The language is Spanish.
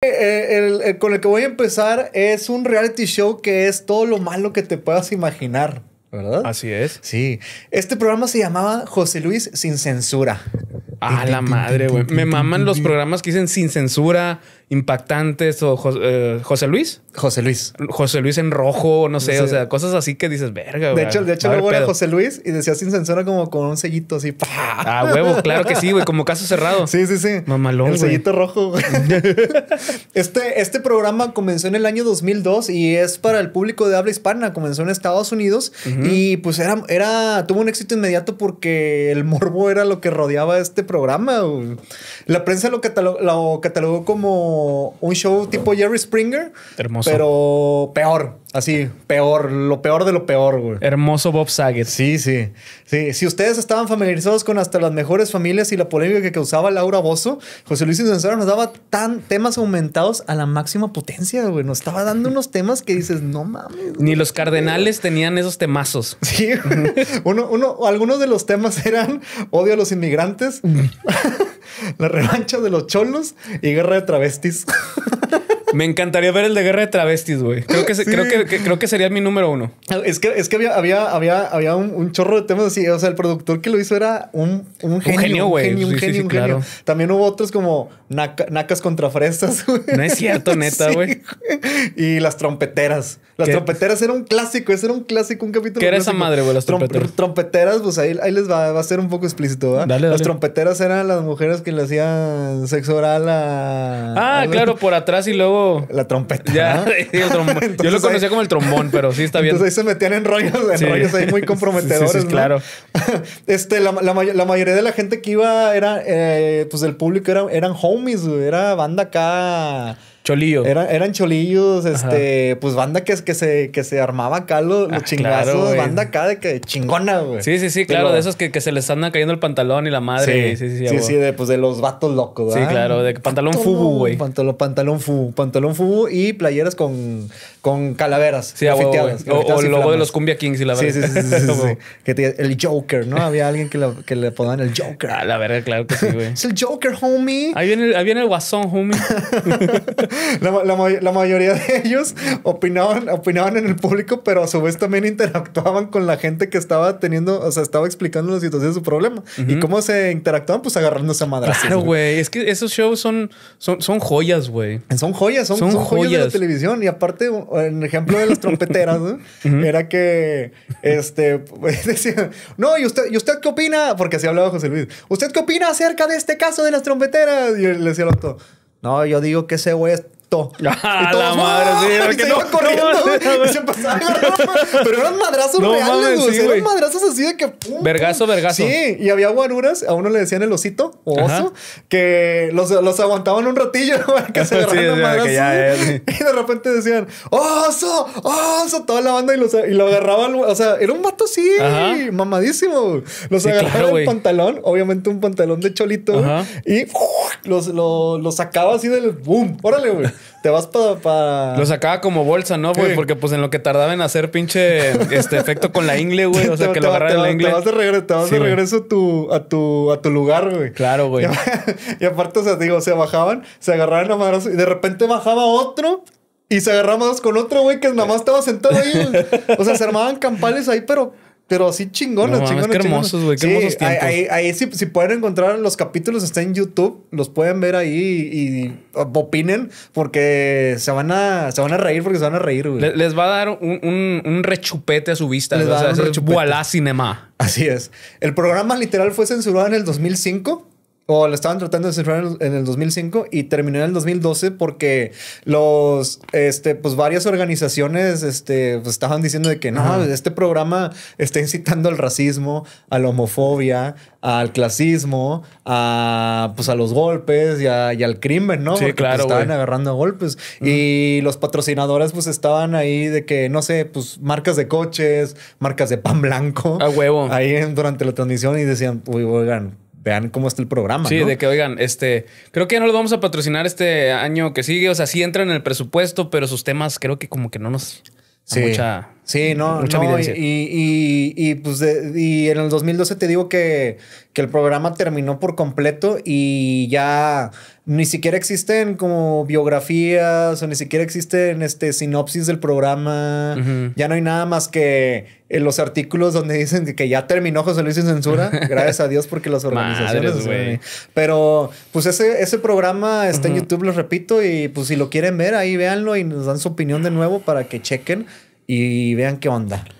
Eh, con el que voy a empezar es un reality show que es todo lo malo que te puedas imaginar, ¿verdad? Así es. Sí. Este programa se llamaba José Luis sin censura. A ah, la madre, güey. Me maman los programas que dicen sin censura, impactantes o eh, José Luis. José Luis. José Luis en rojo, no sé, o sea, cosas así que dices, verga, güey. De hecho, de hecho luego era José Luis y decía sin censura como con un sellito así. Ah, huevo, claro que sí, güey, como caso cerrado. Sí, sí, sí. Mamalón, El sellito rojo, este, este programa comenzó en el año 2002 y es para el público de habla hispana. Comenzó en Estados Unidos y pues era, era, tuvo un éxito inmediato porque el morbo era lo que rodeaba este programa. La prensa lo, catalogó como un show tipo Jerry Springer, pero peor. Así, peor, lo peor de lo peor, güey. Hermoso Bob Saget. Sí, sí. Sí, si ustedes estaban familiarizados con hasta las mejores familias y la polémica que causaba Laura Bozo, José Luis Incencero nos daba tan temas aumentados a la máxima potencia, güey. Nos estaba dando unos temas que dices, no mames. Ni los cardenales tenían esos temazos. Sí, uno, uno, algunos de los temas eran odio a los inmigrantes, mm. la revancha de los cholos y guerra de travestis. Me encantaría ver el de Guerra de Travestis, güey. Creo, que, creo que, creo que sería mi número uno. Es que, es que había, había, había, había un, chorro de temas así. O sea, el productor que lo hizo era un, un genio. güey. Un genio, un genio, un genio. Claro. También hubo otros como nacas contra fresas, güey. No es cierto, neta, güey. y las trompeteras. Las trompeteras era un clásico. Ese era un clásico, un capítulo. ¿Qué era esa madre, güey? Las trompeteras. trompeteras, pues ahí, ahí les va, a ser un poco explícito, ¿verdad? Dale, Las trompeteras eran las mujeres que le hacían sexo oral a. Ah, claro, por atrás y luego la trompeta. Yo lo conocía como el trombón, pero sí está bien. Entonces ahí se metían en rollos, en rollos ahí muy comprometedores. Sí, sí, claro. este, la, la, mayoría de la gente que iba era, eh, pues el público eran homies, era banda acá. Cholillos. eran cholillos, este, pues banda que, se, que se armaba acá los, ah, chingazos, banda acá de que chingona, güey. Sí, sí, sí, claro, de esos que, que, se les anda cayendo el pantalón y la madre. Sí, sí, sí. Sí, sí, de, pues de los vatos locos, ¿verdad? Sí, claro, de pantalón, fubu, güey. Pantalón, pantalón fubu, pantalón fubu y playeras con, con calaveras. Sí, güey. o, o, el logo de los Cumbia Kings y la verdad. Sí, sí, sí. sí, sí que el Joker, ¿no? Había alguien que, que le ponían el Joker. Ah, la verdad, claro que sí, güey. es el Joker, homie. Ahí viene, ahí viene el guasón, homie. la, la, mayoría de ellos opinaban, opinaban en el público, pero a su vez también interactuaban con la gente que estaba teniendo, o sea, estaba explicando la situación de su problema. ¿Y cómo se interactuaban? Pues agarrándose a madrazos. Claro, güey. Es que esos shows son, son, joyas, güey. Son joyas, son, joyas. de la televisión. Y aparte, el ejemplo de las trompeteras, era que, este, decían, no, ¿y usted, ¿y usted qué opina? Porque así hablaba José Luis. ¿Usted qué opina acerca de este caso de las trompeteras? Y le decía al otro, no, yo digo que ese güey toda la madre, sí, y se no, iba corriendo, pero eran madrazos reales, güey. eran madrazos así de que pum, vergazo, vergazo. Sí, y había guaruras, a uno le decían el osito o oso, que los, aguantaban un ratillo que se agarraban sí, sí. Y de repente decían, "Oso, oso", toda la banda y, los, lo agarraban, o sea, era un vato así, mamadísimo. Los agarraban en el pantalón, obviamente un pantalón de cholito y los, los sacaba así del boom, órale, güey te vas para. Lo sacaba como bolsa, ¿no, güey? Porque pues en lo que tardaba en hacer pinche este efecto con la ingle, güey. O sea, que lo agarraba en la ingle. Te vas de regreso, a tu, a, tu, a tu lugar, güey. Claro, güey. Y, aparte, o sea, digo, se bajaban, se agarraban a manos y de repente bajaba otro y se agarraban con otro, güey, que nada más estaba sentado ahí. O sea, se armaban campales ahí, pero pero así chingón no, chingones. Qué hermosos, güey. Qué hermosos tiempos. Ahí, ahí, ahí si, si, pueden encontrar los capítulos, está en YouTube. Los pueden ver ahí y, opinen porque se van, a, se van a reír porque se van a reír, güey. Les, va a dar un, un, un, rechupete a su vista. Les va a dar un rechupete. Voilà cinema. Así es. El programa literal fue censurado en el 2005 o la estaban tratando de cerrar en el 2005 y terminó en el 2012 porque los, este, pues varias organizaciones, este, pues, estaban diciendo de que no, este programa está incitando al racismo, a la homofobia, al clasismo, a, pues a los golpes y, al crimen, ¿no? Sí, pues, claro. estaban agarrando a golpes. Y los patrocinadores, pues estaban ahí de que, no sé, pues marcas de coches, marcas de pan blanco. A huevo. Ahí durante la transmisión y decían, uy, oigan vean cómo está el programa. Sí, de que oigan, este, creo que no lo vamos a patrocinar este año que sigue. O sea, sí entra en el presupuesto, pero sus temas creo que como que no nos. Sí. Mucha, Sí, no, no y, y, y, pues y en el 2012 te digo que, que el programa terminó por completo y ya ni siquiera existen como biografías o ni siquiera existen este, sinopsis del programa. Ya no hay nada más que en eh, los artículos donde dicen que ya terminó José Luis sin censura. gracias a Dios porque las organizaciones... Eh, pero pues ese, ese programa está en YouTube, lo repito, y pues si lo quieren ver ahí véanlo y nos dan su opinión de nuevo para que chequen y vean qué onda.